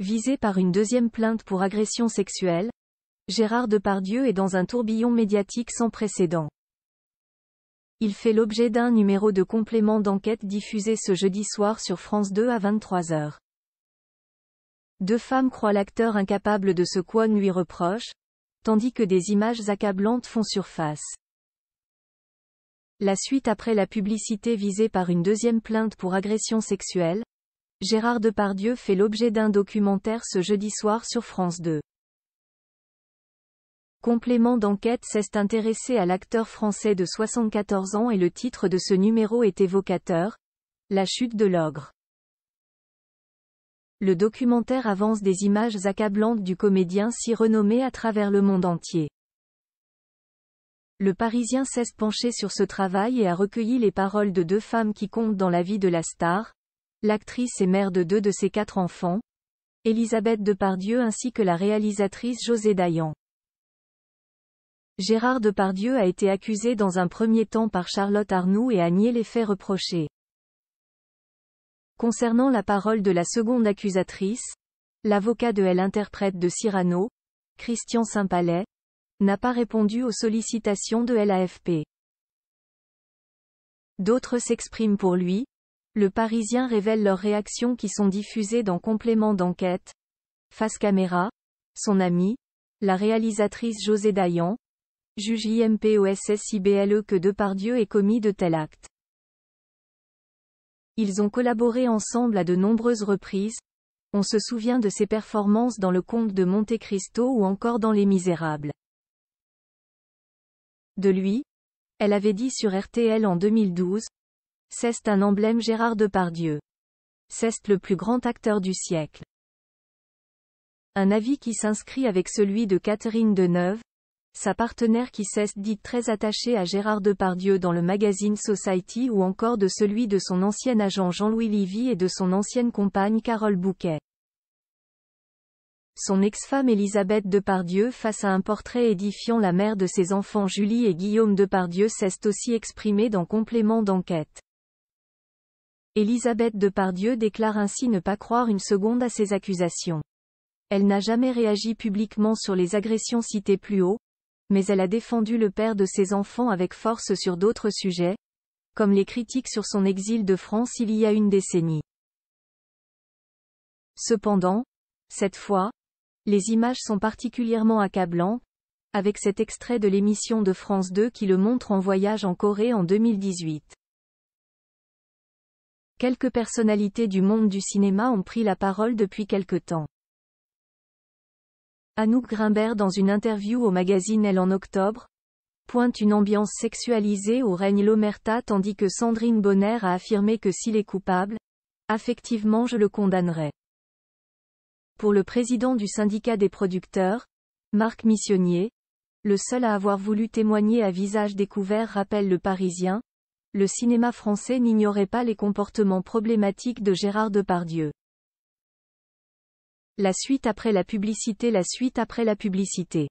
Visé par une deuxième plainte pour agression sexuelle, Gérard Depardieu est dans un tourbillon médiatique sans précédent. Il fait l'objet d'un numéro de complément d'enquête diffusé ce jeudi soir sur France 2 à 23h. Deux femmes croient l'acteur incapable de ce qu'on lui reproche, tandis que des images accablantes font surface. La suite après la publicité visée par une deuxième plainte pour agression sexuelle, Gérard Depardieu fait l'objet d'un documentaire ce jeudi soir sur France 2. Complément d'enquête s'est intéressé à l'acteur français de 74 ans et le titre de ce numéro est évocateur, La chute de l'ogre. Le documentaire avance des images accablantes du comédien si renommé à travers le monde entier. Le Parisien s'est pencher sur ce travail et a recueilli les paroles de deux femmes qui comptent dans la vie de la star, L'actrice est mère de deux de ses quatre enfants, Elisabeth Depardieu ainsi que la réalisatrice José Dayan. Gérard Depardieu a été accusé dans un premier temps par Charlotte Arnoux et a nié les faits reprochés. Concernant la parole de la seconde accusatrice, l'avocat de L interprète de Cyrano, Christian Saint-Palais, n'a pas répondu aux sollicitations de LAFP. D'autres s'expriment pour lui, le Parisien révèle leurs réactions qui sont diffusées dans complément d'enquête. Face caméra. Son amie. La réalisatrice José Dayan. Juge IMPOSSIBLE que Depardieu ait commis de tels actes. Ils ont collaboré ensemble à de nombreuses reprises. On se souvient de ses performances dans Le Comte de Monte Cristo ou encore dans Les Misérables. De lui, elle avait dit sur RTL en 2012, c'est un emblème Gérard Depardieu. C'est le plus grand acteur du siècle. Un avis qui s'inscrit avec celui de Catherine Deneuve, sa partenaire qui cesse dite très attachée à Gérard Depardieu dans le magazine Society ou encore de celui de son ancien agent Jean-Louis Lévy et de son ancienne compagne Carole Bouquet. Son ex-femme Elisabeth Depardieu face à un portrait édifiant la mère de ses enfants Julie et Guillaume Depardieu s'est aussi exprimé dans complément d'enquête. Elisabeth Depardieu déclare ainsi ne pas croire une seconde à ces accusations. Elle n'a jamais réagi publiquement sur les agressions citées plus haut, mais elle a défendu le père de ses enfants avec force sur d'autres sujets, comme les critiques sur son exil de France il y a une décennie. Cependant, cette fois, les images sont particulièrement accablantes, avec cet extrait de l'émission de France 2 qui le montre en voyage en Corée en 2018. Quelques personnalités du monde du cinéma ont pris la parole depuis quelque temps. Anouk Grimbert dans une interview au magazine Elle en octobre, pointe une ambiance sexualisée où règne l'omerta tandis que Sandrine Bonner a affirmé que s'il est coupable, affectivement je le condamnerai. Pour le président du syndicat des producteurs, Marc Missionnier, le seul à avoir voulu témoigner à visage découvert rappelle le Parisien, le cinéma français n'ignorait pas les comportements problématiques de Gérard Depardieu. La suite après la publicité La suite après la publicité